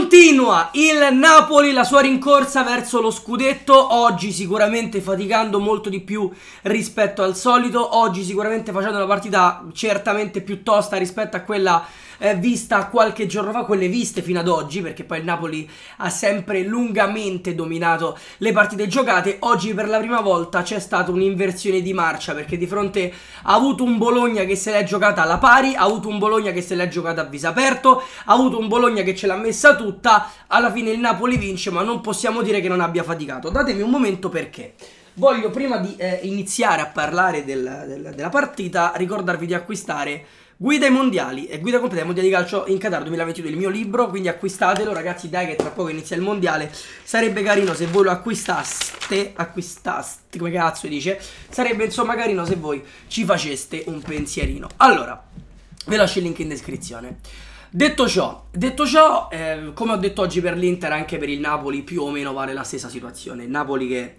Continua il Napoli la sua rincorsa verso lo scudetto, oggi sicuramente faticando molto di più rispetto al solito, oggi sicuramente facendo una partita certamente più tosta rispetto a quella eh, vista qualche giorno fa, quelle viste fino ad oggi, perché poi il Napoli ha sempre lungamente dominato le partite giocate, oggi per la prima volta c'è stata un'inversione di marcia, perché di fronte ha avuto un Bologna che se l'è giocata alla pari, ha avuto un Bologna che se l'è giocata a viso aperto, ha avuto un Bologna che ce l'ha messa tutta, alla fine il Napoli vince, ma non possiamo dire che non abbia faticato. Datemi un momento perché voglio prima di eh, iniziare a parlare del, del, della partita ricordarvi di acquistare Guida ai mondiali e eh, guida completa ai mondiali di calcio in Qatar 2022, il mio libro, quindi acquistatelo ragazzi dai che tra poco inizia il mondiale, sarebbe carino se voi lo acquistaste, acquistaste, come cazzo dice, sarebbe insomma carino se voi ci faceste un pensierino. Allora, ve lascio il link in descrizione. Detto ciò, detto ciò eh, come ho detto oggi per l'Inter, anche per il Napoli più o meno vale la stessa situazione. Napoli che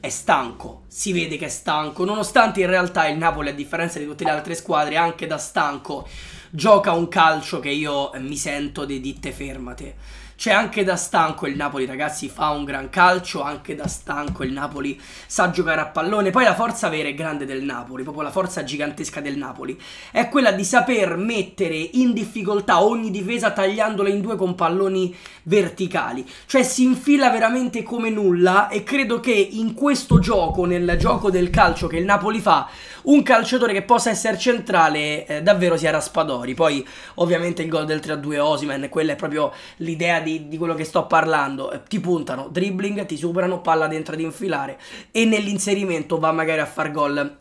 è stanco, si vede che è stanco, nonostante in realtà il Napoli a differenza di tutte le altre squadre anche da stanco gioca un calcio che io mi sento di ditte fermate c'è anche da stanco il Napoli ragazzi fa un gran calcio, anche da stanco il Napoli sa giocare a pallone. Poi la forza vera e grande del Napoli, proprio la forza gigantesca del Napoli, è quella di saper mettere in difficoltà ogni difesa tagliandola in due con palloni verticali. Cioè si infila veramente come nulla e credo che in questo gioco, nel gioco del calcio che il Napoli fa, un calciatore che possa essere centrale eh, davvero sia Raspadori. Poi ovviamente il gol del 3-2 Osimen, quella è proprio l'idea di di, di, quello che sto parlando, eh, ti puntano, dribbling, ti superano, palla dentro ad infilare e nell'inserimento va magari a far gol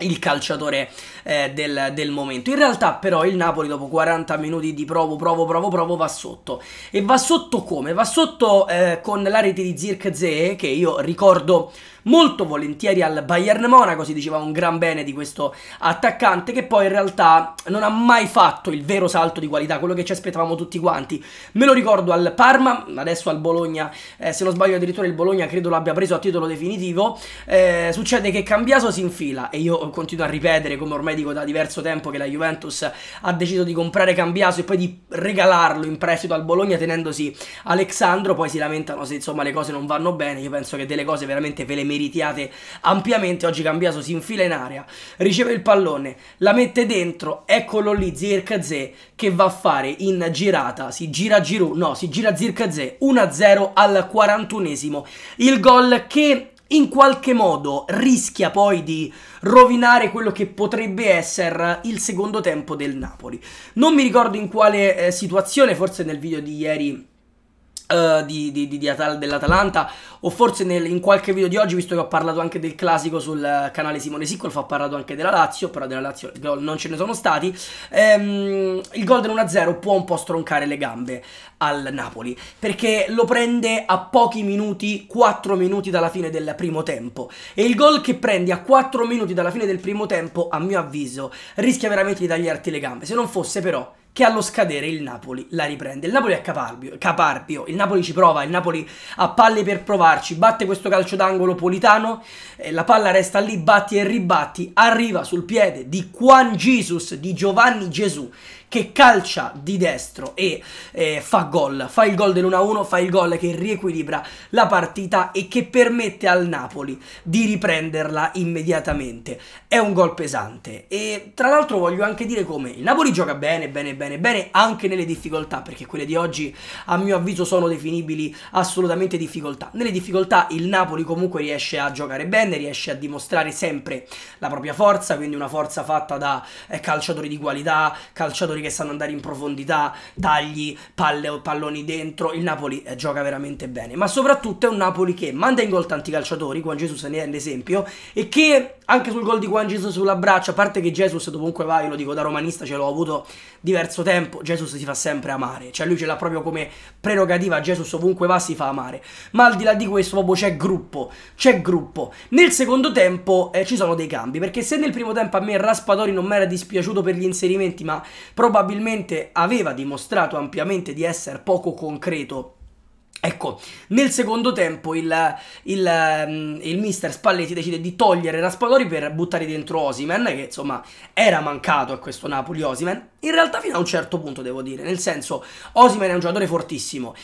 il calciatore eh, del, del, momento. In realtà però il Napoli dopo 40 minuti di provo, provo, provo, provo va sotto. E va sotto come? Va sotto eh, con la rete di Zirkzee che io ricordo molto volentieri al Bayern Monaco, si diceva un gran bene di questo attaccante che poi in realtà non ha mai fatto il vero salto di qualità, quello che ci aspettavamo tutti quanti. Me lo ricordo al Parma, adesso al Bologna, eh, se non sbaglio addirittura il Bologna credo l'abbia preso a titolo definitivo. Eh, succede che Cambiaso si infila e io continuo a ripetere, come ormai dico da diverso tempo, che la Juventus ha deciso di comprare Cambiaso e poi di regalarlo in prestito al Bologna tenendosi Alexandro, poi si lamentano se insomma le cose non vanno bene, io penso che delle cose veramente ve le meritiate ampiamente, oggi Cambiaso si infila in area, riceve il pallone, la mette dentro, eccolo lì Zirkazè che va a fare in girata, si gira Giroud, no, si gira Zirkazè 1-0 al 41esimo, il gol che in qualche modo rischia poi di rovinare quello che potrebbe essere il secondo tempo del Napoli. Non mi ricordo in quale eh, situazione, forse nel video di ieri Uh, di, di, di, dell'Atalanta o forse nel, in qualche video di oggi visto che ho parlato anche del classico sul canale Simone Siccolf ho parlato anche della Lazio però della Lazio gol non ce ne sono stati ehm, il gol del 1-0 può un po' stroncare le gambe al Napoli perché lo prende a pochi minuti 4 minuti dalla fine del primo tempo e il gol che prendi a 4 minuti dalla fine del primo tempo a mio avviso rischia veramente di tagliarti le gambe se non fosse però che allo scadere il Napoli la riprende. Il Napoli è caparbio, caparbio, il Napoli ci prova, il Napoli ha palle per provarci, batte questo calcio d'angolo politano, eh, la palla resta lì, batti e ribatti, arriva sul piede di Juan Jesus, di Giovanni Gesù, che calcia di destro e eh, fa gol, fa il gol dell'1-1, fa il gol che riequilibra la partita e che permette al Napoli di riprenderla immediatamente. È un gol pesante e tra l'altro voglio anche dire come il Napoli gioca bene, bene, bene, bene anche nelle difficoltà, perché quelle di oggi a mio avviso sono definibili assolutamente difficoltà. Nelle difficoltà il Napoli comunque riesce a giocare bene, riesce a dimostrare sempre la propria forza, quindi una forza fatta da eh, calciatori di qualità, calciatori giocatori che sanno andare in profondità, tagli, palle o palloni dentro. Il Napoli eh, gioca veramente bene, ma soprattutto è un Napoli che manda in gol tanti calciatori, Juan Jesus ne è un esempio, e che anche sul gol di Juan Jesus sulla braccia, a parte che Jesus dovunque va, io lo dico da romanista, ce l'ho avuto diverso tempo, Jesus si fa sempre amare, cioè lui ce l'ha proprio come prerogativa, Jesus ovunque va si fa amare, ma al di là di questo proprio c'è gruppo, c'è gruppo. Nel secondo tempo eh, ci sono dei cambi, perché se nel primo tempo a me Raspadori non mi era dispiaciuto per gli inserimenti, ma proprio probabilmente aveva dimostrato ampiamente di essere poco concreto Ecco, nel secondo tempo il, il, mm, il, mister Spalletti decide di togliere Raspadori per buttare dentro Osimen, che insomma era mancato a questo Napoli Osimen. In realtà fino a un certo punto devo dire, nel senso Osimen è un giocatore fortissimo,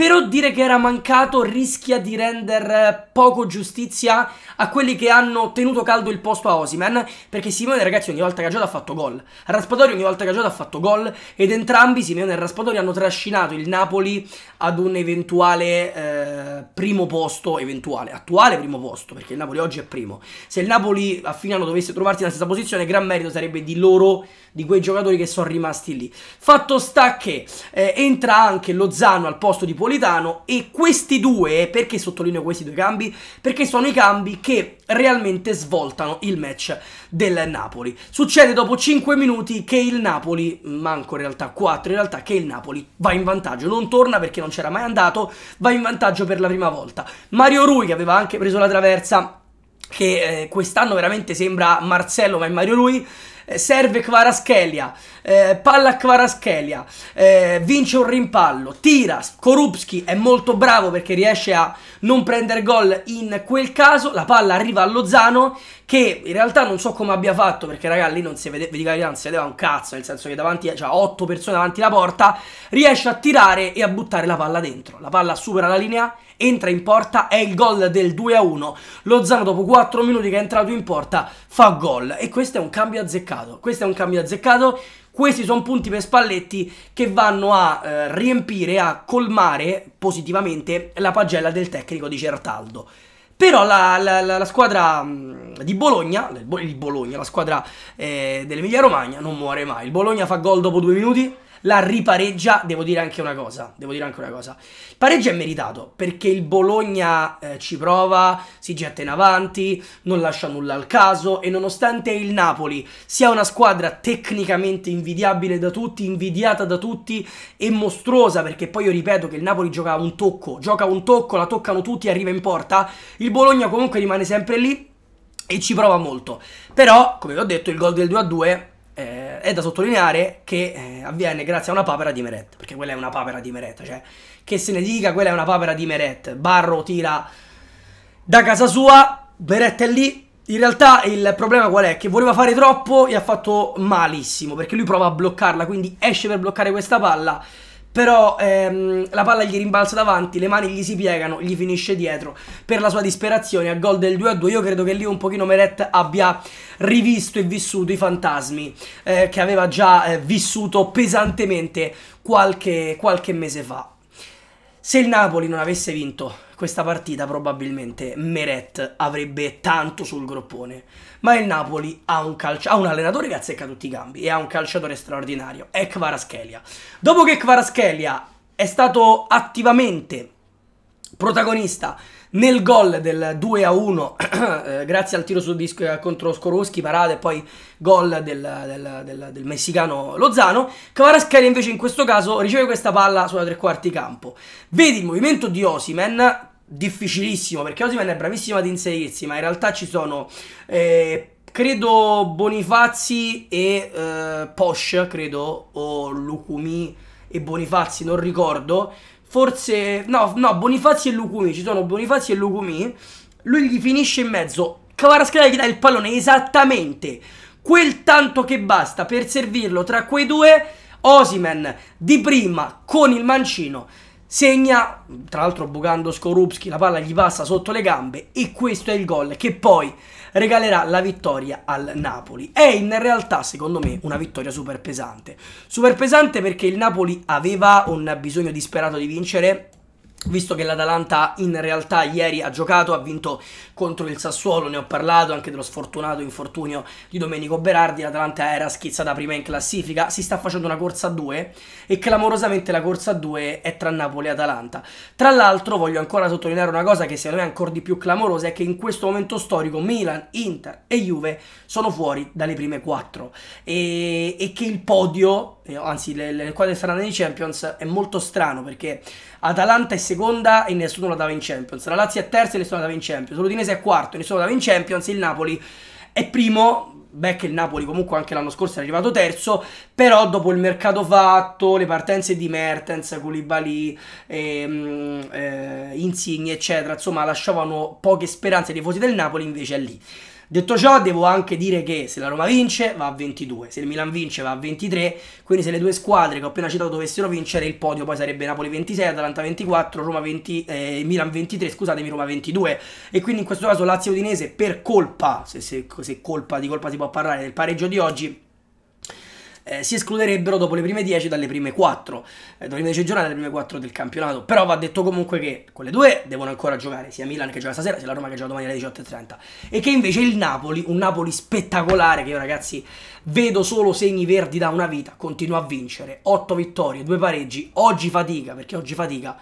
però dire che era mancato rischia di rendere eh, poco giustizia a quelli che hanno tenuto caldo il posto a Osiman, perché Simeone ragazzi ogni volta che ha giocato ha fatto gol, Raspadori ogni volta che ha giocato ha fatto gol ed entrambi Simeone e Raspadori hanno trascinato il Napoli ad un eventuale eh, primo posto, eventuale, attuale primo posto, perché il Napoli oggi è primo. Se il Napoli a fine anno dovesse trovarsi nella stessa posizione, gran merito sarebbe di loro, di quei giocatori che sono rimasti lì. Fatto sta che eh, entra anche Lozano al posto di Polini, Napolitano e questi due, eh, perché sottolineo questi due cambi? Perché sono i cambi che realmente svoltano il match del Napoli. Succede dopo 5 minuti che il Napoli, manco in realtà 4 in realtà, che il Napoli va in vantaggio, non torna perché non c'era mai andato, va in vantaggio per la prima volta. Mario Rui che aveva anche preso la traversa che eh, quest'anno veramente sembra Marcello ma è Mario Rui eh, serve Kvaraschelia, eh, palla Kvaraschelia, eh, vince un rimpallo, tira, Korupski è molto bravo perché riesce a non prendere gol in quel caso, la palla arriva allo Zano che in realtà non so come abbia fatto perché raga lì non si vedeva, non si vedeva un cazzo, nel senso che davanti c'ha cioè, 8 persone davanti alla porta, riesce a tirare e a buttare la palla dentro, la palla supera la linea, entra in porta, è il gol del 2-1, lo Zano dopo 4 minuti che è entrato in porta fa gol e questo è un cambio azzeccato azzeccato. Questo è un cambio azzeccato. Questi sono punti per Spalletti che vanno a eh, riempire, a colmare positivamente la pagella del tecnico di Certaldo. Però la, la, la, la squadra mm, di Bologna, il Bologna, la squadra eh, dell'Emilia Romagna, non muore mai. Il Bologna fa gol dopo due minuti la ripareggia, devo dire anche una cosa, devo dire anche una cosa. Il pareggio è meritato, perché il Bologna eh, ci prova, si getta in avanti, non lascia nulla al caso e nonostante il Napoli sia una squadra tecnicamente invidiabile da tutti, invidiata da tutti e mostruosa, perché poi io ripeto che il Napoli gioca un tocco, gioca un tocco, la toccano tutti e arriva in porta, il Bologna comunque rimane sempre lì e ci prova molto. Però, come vi ho detto, il gol del 2-2 è da sottolineare che eh, avviene grazie a una papera di Meret, perché quella è una papera di Meret, cioè che se ne dica quella è una papera di Meret, Barro tira da casa sua, Meret è lì, in realtà il problema qual è? Che voleva fare troppo e ha fatto malissimo, perché lui prova a bloccarla, quindi esce per bloccare questa palla, però ehm, la palla gli rimbalza davanti, le mani gli si piegano, gli finisce dietro. Per la sua disperazione a gol del 2-2 io credo che lì un pochino Meret abbia rivisto e vissuto i fantasmi eh, che aveva già eh, vissuto pesantemente qualche, qualche mese fa. Se il Napoli non avesse vinto questa partita, probabilmente Meret avrebbe tanto sul groppone. Ma il Napoli ha un, ha un allenatore che azzecca tutti i cambi e ha un calciatore straordinario, è Kvaraschelia. Dopo che Kvaraschelia è stato attivamente protagonista nel gol del 2-1, a eh, grazie al tiro su disco contro Skorowski, parata e poi gol del, del, del, del, messicano Lozano, Kvaraskheli invece in questo caso riceve questa palla sulla tre quarti campo. Vedi il movimento di Osimen, difficilissimo, perché Osimen è bravissimo ad inserirsi, ma in realtà ci sono... Eh, credo Bonifazzi e eh, Posh, credo, o Lukumi e Bonifazzi, non ricordo, forse no, no, Bonifazzi e Lucumi, ci sono Bonifazzi e Lucumi, lui gli finisce in mezzo, Cavarascala gli dà il pallone esattamente quel tanto che basta per servirlo tra quei due, Osimen di prima con il mancino segna, tra l'altro bucando Skorupski, la palla gli passa sotto le gambe e questo è il gol che poi regalerà la vittoria al Napoli. È in realtà, secondo me, una vittoria super pesante. Super pesante perché il Napoli aveva un bisogno disperato di vincere visto che l'Atalanta in realtà ieri ha giocato, ha vinto contro il Sassuolo, ne ho parlato anche dello sfortunato infortunio di Domenico Berardi, l'Atalanta era schizzata prima in classifica, si sta facendo una corsa a due e clamorosamente la corsa a due è tra Napoli e Atalanta. Tra l'altro voglio ancora sottolineare una cosa che secondo me è ancora di più clamorosa, è che in questo momento storico Milan, Inter e Juve sono fuori dalle prime quattro e, e che il podio, eh, anzi le, le quadre strane di Champions è molto strano perché Atalanta è seconda e nessuno la dava in Champions, la Lazio è terza e nessuno la dava in Champions, l'Udinese è quarto e nessuno la dava in Champions, il Napoli è primo, beh che il Napoli comunque anche l'anno scorso è arrivato terzo, però dopo il mercato fatto, le partenze di Mertens, Koulibaly, ehm, eh, Insigne eccetera, insomma lasciavano poche speranze ai tifosi del Napoli, invece è lì. Detto ciò, devo anche dire che se la Roma vince va a 22, se il Milan vince va a 23, quindi se le due squadre che ho appena citato dovessero vincere il podio poi sarebbe Napoli 26, Atalanta 24, Roma 20, eh, Milan 23, scusatemi, Roma 22 e quindi in questo caso Lazio Udinese per colpa, se, se, se colpa di colpa si può parlare, del pareggio di oggi eh, si escluderebbero dopo le prime 10 dalle prime 4, eh, dalle prime 10 giornate dalle prime 4 del campionato. Però va detto comunque che quelle due devono ancora giocare, sia Milan che gioca stasera, sia la Roma che gioca domani alle 18.30. E che invece il Napoli, un Napoli spettacolare, che io ragazzi vedo solo segni verdi da una vita, continua a vincere. 8 vittorie, 2 pareggi, oggi fatica, perché oggi fatica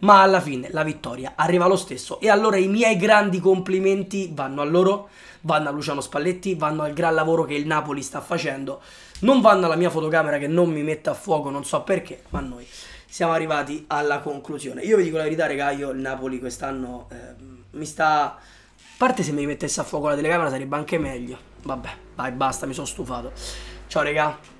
ma alla fine la vittoria arriva lo stesso e allora i miei grandi complimenti vanno a loro, vanno a Luciano Spalletti, vanno al gran lavoro che il Napoli sta facendo, non vanno alla mia fotocamera che non mi mette a fuoco, non so perché, ma noi siamo arrivati alla conclusione. Io vi dico la verità, raga, io il Napoli quest'anno eh, mi sta... A parte se mi mettesse a fuoco la telecamera sarebbe anche meglio. Vabbè, vai, basta, mi sono stufato. Ciao, raga.